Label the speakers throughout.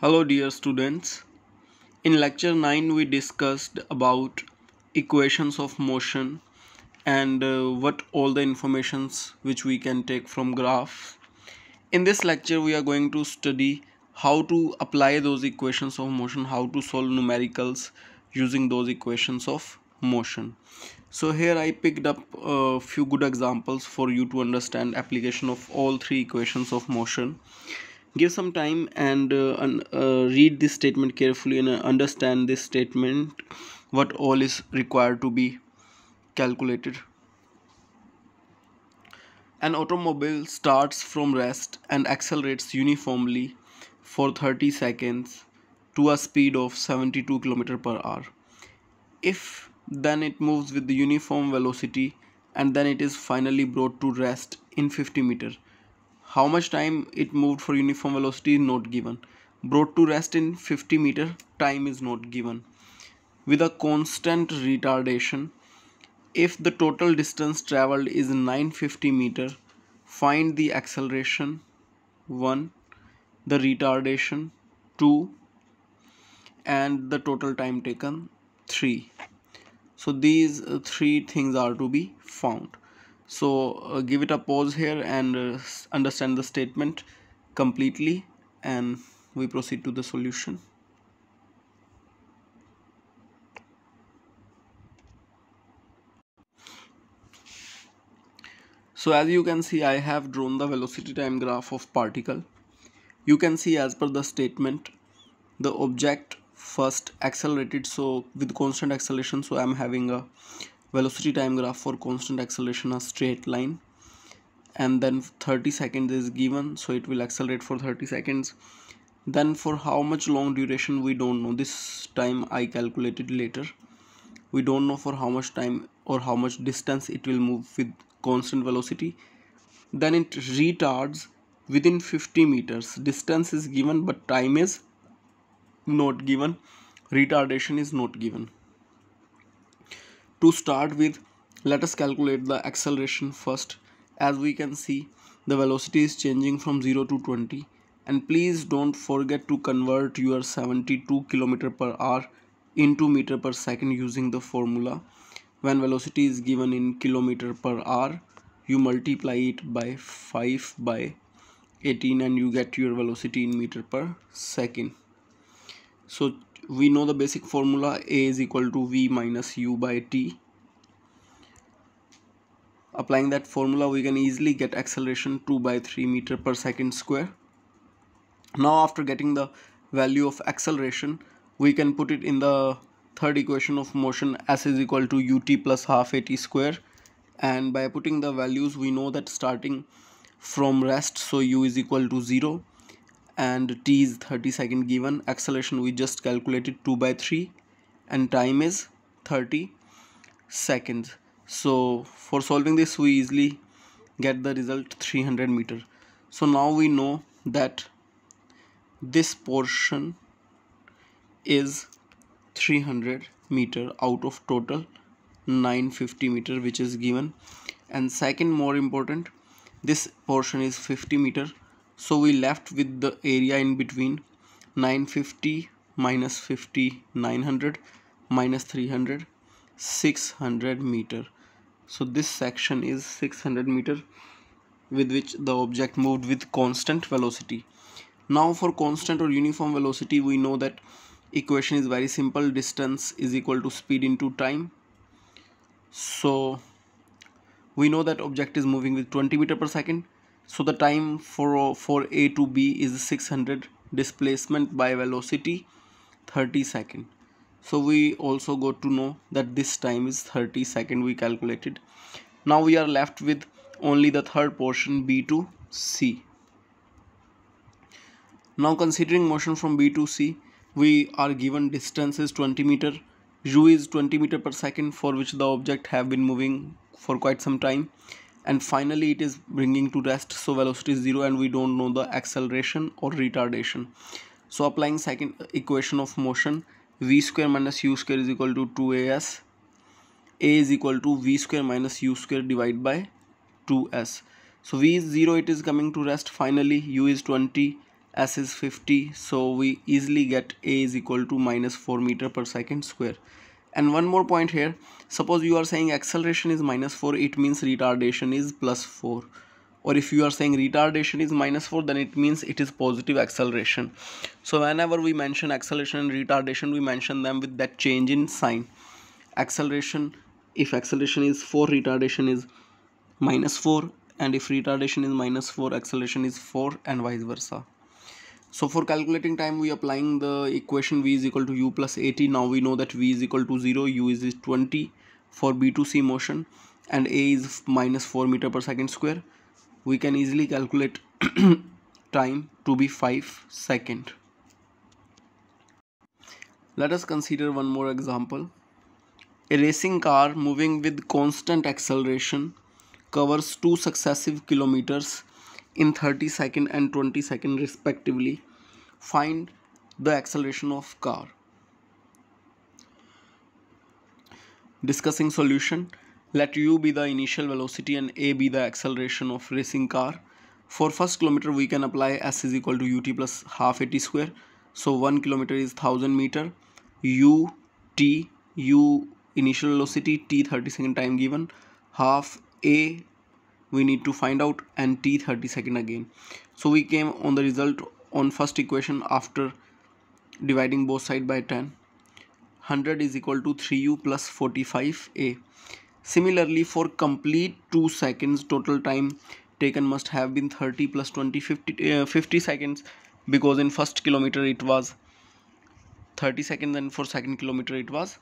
Speaker 1: Hello dear students. In lecture 9 we discussed about equations of motion and uh, what all the informations which we can take from graph. In this lecture we are going to study how to apply those equations of motion, how to solve numericals using those equations of motion. So here I picked up a few good examples for you to understand application of all three equations of motion give some time and uh, uh, read this statement carefully and uh, understand this statement what all is required to be calculated an automobile starts from rest and accelerates uniformly for 30 seconds to a speed of 72 km per hour. If then it moves with the uniform velocity and then it is finally brought to rest in 50 meter how much time it moved for uniform velocity is not given brought to rest in 50 meter time is not given with a constant retardation if the total distance traveled is 950 meter find the acceleration 1 the retardation 2 and the total time taken 3 so these uh, three things are to be found so uh, give it a pause here and uh, understand the statement completely and we proceed to the solution So as you can see I have drawn the velocity time graph of particle. You can see as per the statement the object first accelerated so with constant acceleration so I am having a velocity time graph for constant acceleration a straight line and then 30 seconds is given so it will accelerate for 30 seconds then for how much long duration we don't know this time I calculated later we don't know for how much time or how much distance it will move with constant velocity then it retards within 50 meters distance is given but time is not given retardation is not given to start with let us calculate the acceleration first as we can see the velocity is changing from 0 to 20 and please don't forget to convert your 72 km per hour into meter per second using the formula when velocity is given in kilometer per hour you multiply it by 5 by 18 and you get your velocity in meter per second so we know the basic formula A is equal to V minus U by T. Applying that formula we can easily get acceleration 2 by 3 meter per second square. Now after getting the value of acceleration we can put it in the third equation of motion s is equal to ut plus half at square and by putting the values we know that starting from rest so u is equal to 0 and t is 30 second given acceleration we just calculated 2 by 3 and time is 30 seconds so for solving this we easily get the result 300 meter so now we know that this portion is 300 meter out of total 950 meter which is given and second more important this portion is 50 meter so we left with the area in between 950 minus 50 900 minus 300 600 meter so this section is 600 meter with which the object moved with constant velocity now for constant or uniform velocity we know that equation is very simple distance is equal to speed into time so we know that object is moving with 20 meter per second so the time for for a to b is 600 displacement by velocity 30 second so we also got to know that this time is 30 second we calculated now we are left with only the third portion b to c now considering motion from b to c we are given distance is 20 meter u is 20 meter per second for which the object have been moving for quite some time and finally it is bringing to rest so velocity is zero and we don't know the acceleration or retardation so applying second equation of motion v square minus u square is equal to 2as a is equal to v square minus u square divided by 2s so v is 0 it is coming to rest finally u is 20 s is 50 so we easily get a is equal to minus 4 meter per second square and one more point here suppose you are saying acceleration is minus 4 it means retardation is plus 4 or if you are saying retardation is minus 4 then it means it is positive acceleration so whenever we mention acceleration and retardation we mention them with that change in sign acceleration if acceleration is 4 retardation is minus 4 and if retardation is minus 4 acceleration is 4 and vice versa so for calculating time, we applying the equation v is equal to u plus 80. Now we know that v is equal to 0, u is 20 for B2C motion and a is minus 4 meter per second square. We can easily calculate time to be 5 second. Let us consider one more example. A racing car moving with constant acceleration covers two successive kilometers in 30 second and 20 second respectively find the acceleration of car discussing solution let u be the initial velocity and a be the acceleration of racing car for first kilometer we can apply s is equal to ut plus half at square so 1 kilometer is 1000 meter u t u initial velocity t 30 second time given half a we need to find out and t 30 second again so we came on the result on first equation after dividing both side by 10 100 is equal to 3u plus 45a similarly for complete 2 seconds total time taken must have been 30 plus 20 50, uh, 50 seconds because in first kilometer it was 30 seconds and for second kilometer it was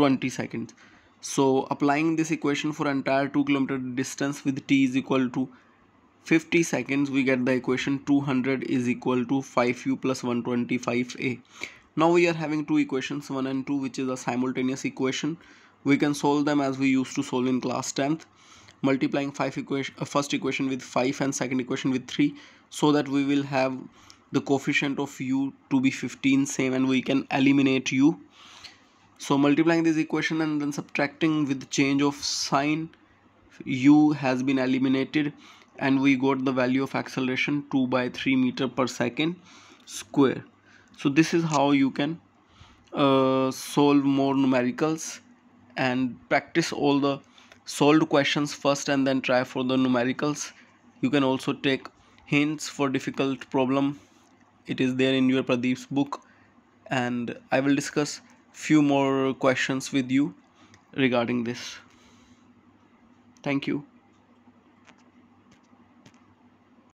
Speaker 1: 20 seconds so applying this equation for entire 2 km distance with t is equal to 50 seconds we get the equation 200 is equal to 5u plus 125a. Now we are having two equations 1 and 2 which is a simultaneous equation. We can solve them as we used to solve in class 10th multiplying five equation uh, first equation with 5 and second equation with 3 so that we will have the coefficient of u to be 15 same and we can eliminate u so multiplying this equation and then subtracting with change of sign u has been eliminated and we got the value of acceleration 2 by 3 meter per second square so this is how you can uh, solve more numericals and practice all the solved questions first and then try for the numericals you can also take hints for difficult problem it is there in your pradeep's book and i will discuss few more questions with you regarding this thank you